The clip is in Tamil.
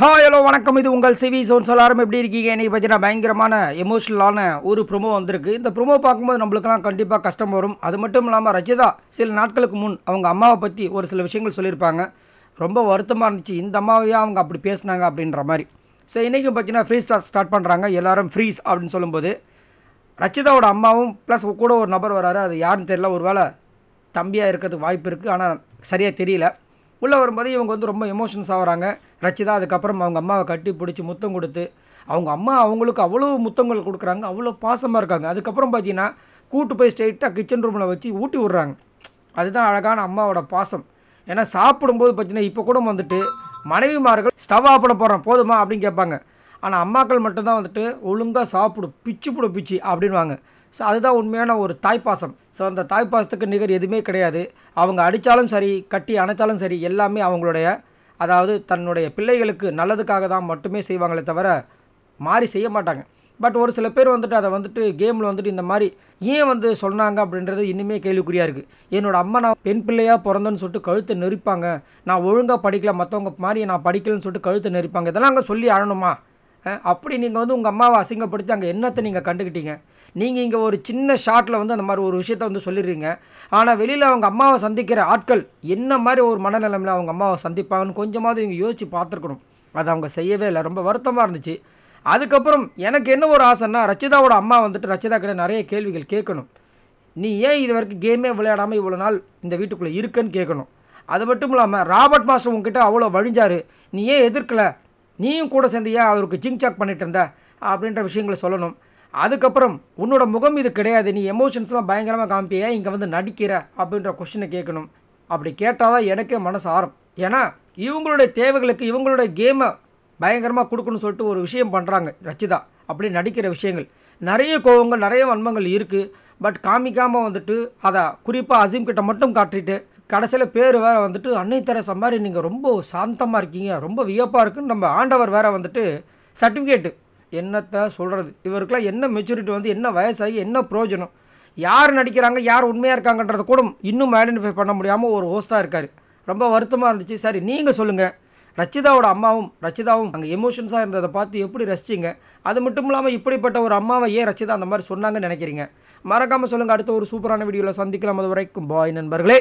ஹாய் ஹலோ வணக்கம் இது உங்கள் சிவி சோன்ஸ் எல்லாரும் எப்படி இருக்கீங்க இன்றைக்கி பார்த்தீங்கன்னா பயங்கரமான எமோஷ்னலான ஒரு ப்ரொமோ வந்திருக்கு இந்த ப்ரொமோ பார்க்கும்போது நம்மளுக்குலாம் கண்டிப்பாக கஷ்டம் வரும் அது மட்டும் இல்லாமல் ரஜிதா சில நாட்களுக்கு முன் அவங்க அம்மாவை பற்றி ஒரு சில விஷயங்கள் சொல்லியிருப்பாங்க ரொம்ப வருத்தமாக இருந்துச்சு இந்த அம்மாவையாக அவங்க அப்படி பேசினாங்க அப்படின்ற மாதிரி ஸோ இன்றைக்கும் பார்த்தீங்கன்னா ஃப்ரீ ஸ்டார் ஸ்டார்ட் பண்ணுறாங்க எல்லோரும் ஃப்ரீஸ் அப்படின்னு சொல்லும்போது ரச்சிதாவோட அம்மாவும் ப்ளஸ் கூட ஒரு நபர் வராரு அது யாருன்னு தெரியல ஒரு வேளை தம்பியாக இருக்கிறதுக்கு வாய்ப்பு இருக்குது ஆனால் சரியாக தெரியல உள்ளே வரும்போது இவங்க வந்து ரொம்ப எமோஷன்ஸ் ஆகிறாங்க ரச்சிதா அதுக்கப்புறம் அவங்க அம்மாவை கட்டி பிடிச்சி முத்தம் கொடுத்து அவங்க அம்மா அவங்களுக்கு அவ்வளோ முத்தங்கள் கொடுக்குறாங்க அவ்வளோ பாசமாக இருக்காங்க அதுக்கப்புறம் பார்த்தீங்கன்னா கூட்டு போய் ஸ்ட்ரெயிட்டாக கிச்சன் ரூமில் வச்சு ஊட்டி விட்றாங்க அதுதான் அழகான அம்மாவோட பாசம் ஏன்னா சாப்பிடும்போது பார்த்தீங்கன்னா இப்போ கூட வந்துட்டு மனைவிமார்கள் ஸ்டவ் ஆப்பிட பண்ண போகிறோம் போதுமா அப்படின்னு கேட்பாங்க ஆனால் அம்மாக்கள் மட்டும்தான் வந்துட்டு ஒழுங்காக சாப்பிடும் பிச்சு புடு பிச்சு அப்படின்வாங்க ஸோ அதுதான் உண்மையான ஒரு தாய்ப்பாசம் ஸோ அந்த தாய்ப்பாசத்துக்கு நிகர் எதுவுமே கிடையாது அவங்க அடித்தாலும் சரி கட்டி அணைச்சாலும் சரி எல்லாமே அவங்களுடைய அதாவது தன்னுடைய பிள்ளைகளுக்கு நல்லதுக்காக தான் மட்டுமே செய்வாங்களே தவிர மாறி செய்ய மாட்டாங்க பட் ஒரு சில பேர் வந்துட்டு அதை வந்துட்டு கேமில் வந்துட்டு இந்த மாதிரி ஏன் வந்து சொன்னாங்க அப்படின்றது இன்னுமே கேள்விக்குறியாக இருக்குது என்னோடய அம்மா நான் பெண் பிள்ளையாக பிறந்தேன்னு சொல்லிட்டு கழுத்தை நெரிப்பாங்க நான் ஒழுங்காக படிக்கல மற்றவங்க மாதிரி நான் படிக்கலன்னு சொல்லிட்டு கழுத்தை நெரிப்பாங்க இதெல்லாம் அங்கே சொல்லி ஆழணுமா அப்படி நீங்கள் வந்து உங்கள் அம்மாவை அசிங்கப்படுத்தி அங்கே என்னத்தை நீங்கள் கண்டுக்கிட்டீங்க நீங்கள் இங்கே ஒரு சின்ன ஷார்ட்டில் வந்து அந்த மாதிரி ஒரு விஷயத்த வந்து சொல்லிடுறீங்க ஆனால் வெளியில் அவங்க அம்மாவை சந்திக்கிற ஆட்கள் என்ன மாதிரி ஒரு மனநிலமில் அவங்க அம்மாவை சந்திப்பாங்கன்னு கொஞ்சமாவது இவங்க யோசித்து பார்த்துருக்கணும் அது அவங்க செய்யவே இல்லை ரொம்ப வருத்தமாக இருந்துச்சு அதுக்கப்புறம் எனக்கு என்ன ஒரு ஆசைன்னா ரச்சிதாவோட அம்மா வந்துட்டு ரச்சிதா கிட்ட நிறைய கேள்விகள் கேட்கணும் நீ ஏன் இது வரைக்கும் கேமே விளையாடாமல் இவ்வளோ நாள் இந்த வீட்டுக்குள்ளே இருக்குன்னு கேட்கணும் அது மட்டும் இல்லாமல் ராபர்ட் மாஸ்டர் உங்ககிட்ட அவ்வளோ வழிஞ்சார் நீ ஏன் எதிர்க்கலை நீயும் கூட சேர்ந்தியா அவருக்கு ஜிங் சாக் பண்ணிட்டு இருந்த அப்படின்ற விஷயங்களை சொல்லணும் அதுக்கப்புறம் உன்னோட முகம் இது கிடையாது நீ எமோஷன்ஸ்லாம் பயங்கரமாக காமிப்பியா இங்கே வந்து நடிக்கிற அப்படின்ற கொஷினை கேட்கணும் அப்படி கேட்டால் தான் எனக்கே மனசு ஆறும் ஏன்னா இவங்களுடைய தேவைகளுக்கு இவங்களுடைய கேமை பயங்கரமாக கொடுக்கணும்னு சொல்லிட்டு ஒரு விஷயம் பண்ணுறாங்க ரச்சிதா அப்படி நடிக்கிற விஷயங்கள் நிறைய கோபங்கள் நிறைய வன்மங்கள் இருக்குது பட் காமிக்காமல் வந்துட்டு அதை குறிப்பாக அசீம் கிட்ட மட்டும் காட்டிட்டு கடைசியில் பேர் வேறு வந்துட்டு அன்னை தெரசா மாதிரி நீங்கள் ரொம்ப சாந்தமாக இருக்கீங்க ரொம்ப வியப்பாக இருக்குன்னு நம்ம ஆண்டவர் வேறு வந்துட்டு சர்டிஃபிகேட்டு என்னத்தை சொல்கிறது இவருக்கெல்லாம் என்ன மெச்சூரிட்டி வந்து என்ன வயசாகி என்ன பிரயோஜனம் யார் நடிக்கிறாங்க யார் உண்மையாக இருக்காங்கன்றத கூட இன்னும் ஐடென்டிஃபை பண்ண முடியாமல் ஒரு ஹோஸ்ட்டாக இருக்கார் ரொம்ப வருத்தமாக இருந்துச்சு சரி நீங்கள் சொல்லுங்கள் ரச்சிதாவோட அம்மாவும் ரச்சிதாவும் அங்கே எமோஷன்ஸாக இருந்ததை பார்த்து எப்படி ரசிச்சிங்க அது மட்டும் இல்லாமல் இப்படிப்பட்ட ஒரு அம்மாவை ஏன் ரச்சிதா அந்த மாதிரி சொன்னாங்கன்னு நினைக்கிறீங்க மறக்காமல் சொல்லுங்கள் அடுத்த ஒரு சூப்பரான வீடியோவில் சந்திக்கலாம் அது வரைக்கும் பாய் நண்பர்களே